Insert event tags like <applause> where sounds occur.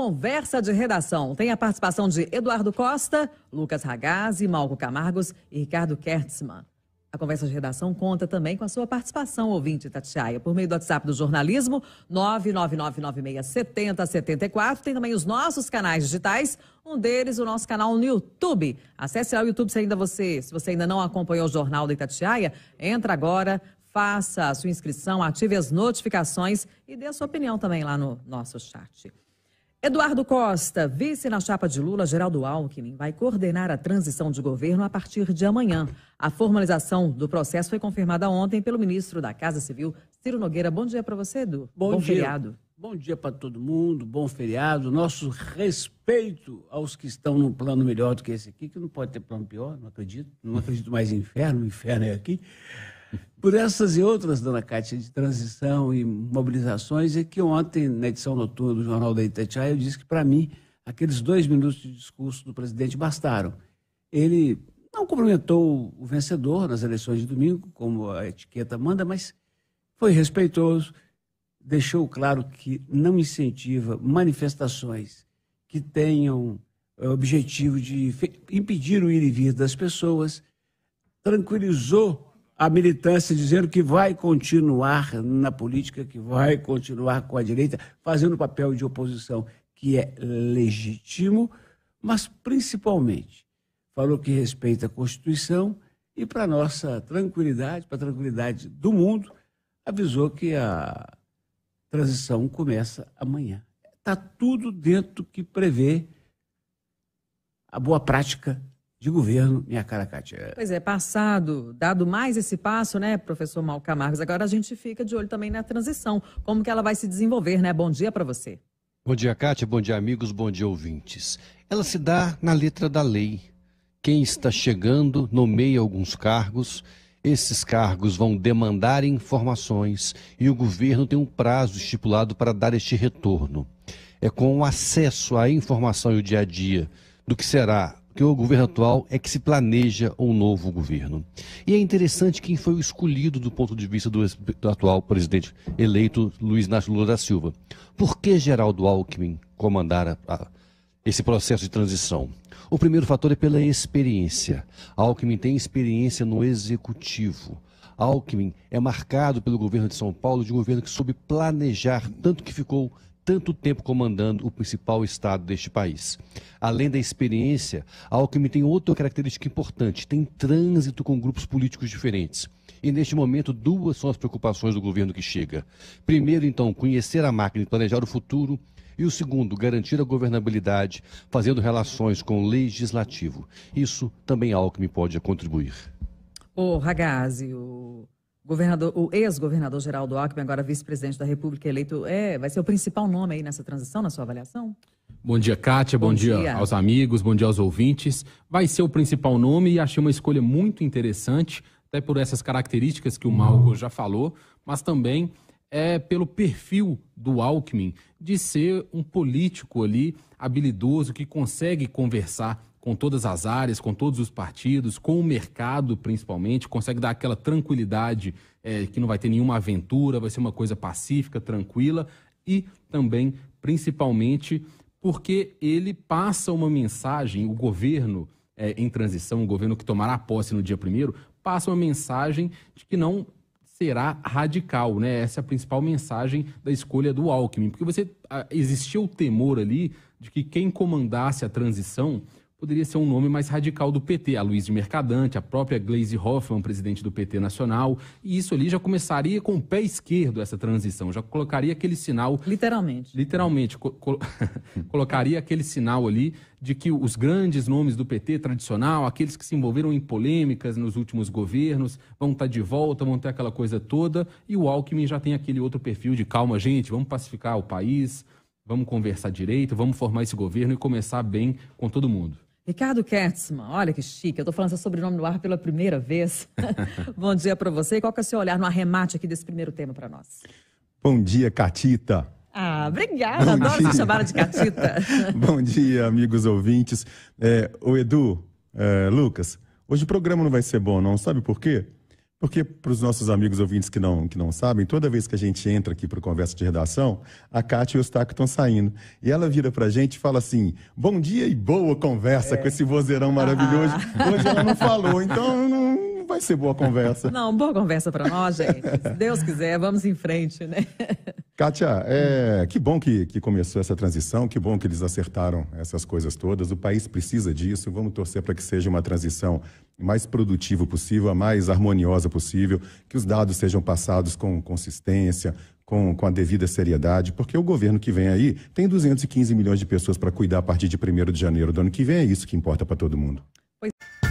conversa de redação. Tem a participação de Eduardo Costa, Lucas Ragazzi, Malco Camargos e Ricardo Kertzmann. A conversa de redação conta também com a sua participação, ouvinte Tatiaia, por meio do WhatsApp do jornalismo 999967074. Tem também os nossos canais digitais, um deles o nosso canal no YouTube. Acesse lá o YouTube se ainda você, se você ainda não acompanhou o Jornal da Itatiaia, entra agora, faça a sua inscrição, ative as notificações e dê a sua opinião também lá no nosso chat. Eduardo Costa, vice na chapa de Lula, Geraldo Alckmin, vai coordenar a transição de governo a partir de amanhã. A formalização do processo foi confirmada ontem pelo ministro da Casa Civil, Ciro Nogueira. Bom dia para você, Edu. Bom, bom feriado. Bom dia para todo mundo, bom feriado. Nosso respeito aos que estão num plano melhor do que esse aqui, que não pode ter plano pior, não acredito. Não acredito mais em inferno, o inferno é aqui. Por essas e outras, dona Cátia, de transição e mobilizações, é que ontem, na edição noturna do Jornal da Itatiaia, eu disse que, para mim, aqueles dois minutos de discurso do presidente bastaram. Ele não cumprimentou o vencedor nas eleições de domingo, como a etiqueta manda, mas foi respeitoso, deixou claro que não incentiva manifestações que tenham o é, objetivo de impedir o ir e vir das pessoas, tranquilizou a militância dizendo que vai continuar na política, que vai continuar com a direita, fazendo o papel de oposição, que é legítimo, mas principalmente falou que respeita a Constituição e, para nossa tranquilidade, para a tranquilidade do mundo, avisou que a transição começa amanhã. Está tudo dentro do que prevê a boa prática de governo cara Araracatia. Pois é, passado, dado mais esse passo, né, professor Mal Camargos, agora a gente fica de olho também na transição, como que ela vai se desenvolver, né? Bom dia para você. Bom dia, Kátia, bom dia, amigos, bom dia, ouvintes. Ela se dá na letra da lei. Quem está chegando nomeia alguns cargos, esses cargos vão demandar informações e o governo tem um prazo estipulado para dar este retorno. É com o acesso à informação e o dia a dia do que será porque o governo atual é que se planeja um novo governo. E é interessante quem foi o escolhido do ponto de vista do, do atual presidente eleito, Luiz Inácio Lula da Silva. Por que Geraldo Alckmin comandara a, esse processo de transição? O primeiro fator é pela experiência. Alckmin tem experiência no executivo. Alckmin é marcado pelo governo de São Paulo de um governo que soube planejar, tanto que ficou tanto tempo comandando o principal estado deste país. Além da experiência, Alckmin tem outra característica importante: tem trânsito com grupos políticos diferentes. E neste momento, duas são as preocupações do governo que chega. Primeiro, então, conhecer a máquina e planejar o futuro. E o segundo, garantir a governabilidade, fazendo relações com o legislativo. Isso também é Alckmin pode contribuir. Ô, oh, Ragazzi, o governador, o ex-governador Geraldo Alckmin, agora vice-presidente da República eleito, é, vai ser o principal nome aí nessa transição, na sua avaliação? Bom dia, Kátia. Bom, bom dia. dia. aos amigos, bom dia aos ouvintes. Vai ser o principal nome e achei uma escolha muito interessante, até por essas características que o Malco já falou, mas também é pelo perfil do Alckmin de ser um político ali habilidoso que consegue conversar com todas as áreas, com todos os partidos, com o mercado principalmente, consegue dar aquela tranquilidade é, que não vai ter nenhuma aventura, vai ser uma coisa pacífica, tranquila e também, principalmente, porque ele passa uma mensagem, o governo é, em transição, o governo que tomará posse no dia primeiro, passa uma mensagem de que não será radical, né? Essa é a principal mensagem da escolha do Alckmin, porque você ah, existia o temor ali de que quem comandasse a transição poderia ser um nome mais radical do PT, a Luiz de Mercadante, a própria Glaise Hoffmann, presidente do PT Nacional, e isso ali já começaria com o pé esquerdo essa transição, já colocaria aquele sinal literalmente. Literalmente co <laughs> colocaria aquele sinal ali de que os grandes nomes do PT tradicional, aqueles que se envolveram em polêmicas nos últimos governos, vão estar tá de volta, vão ter aquela coisa toda, e o Alckmin já tem aquele outro perfil de calma, gente, vamos pacificar o país, vamos conversar direito, vamos formar esse governo e começar bem com todo mundo. Ricardo Kertzmann, olha que chique, eu estou falando seu sobrenome no ar pela primeira vez. <laughs> Bom dia para você. E qual que é o seu olhar no arremate aqui desse primeiro tema para nós? Bom dia, Catita. Ah, obrigada, Bom adoro dia. chamar de Catita. <laughs> Bom dia, amigos ouvintes. É, o Edu, é, Lucas, hoje o programa não vai ser bom, não, sabe por quê? Porque, para os nossos amigos ouvintes que não, que não sabem, toda vez que a gente entra aqui para conversa de redação, a Cátia e o Eustáquio estão saindo. E ela vira para a gente e fala assim: bom dia e boa conversa é. com esse vozeirão ah, ah, maravilhoso. Ah. Hoje ela não falou, então não vai ser boa conversa. Não, boa conversa para nós, gente. Se Deus quiser, vamos em frente, né? Kátia, é, que bom que, que começou essa transição, que bom que eles acertaram essas coisas todas. O país precisa disso. Vamos torcer para que seja uma transição mais produtiva possível, a mais harmoniosa possível, que os dados sejam passados com consistência, com, com a devida seriedade, porque o governo que vem aí tem 215 milhões de pessoas para cuidar a partir de 1 de janeiro do ano que vem. É isso que importa para todo mundo. Pois.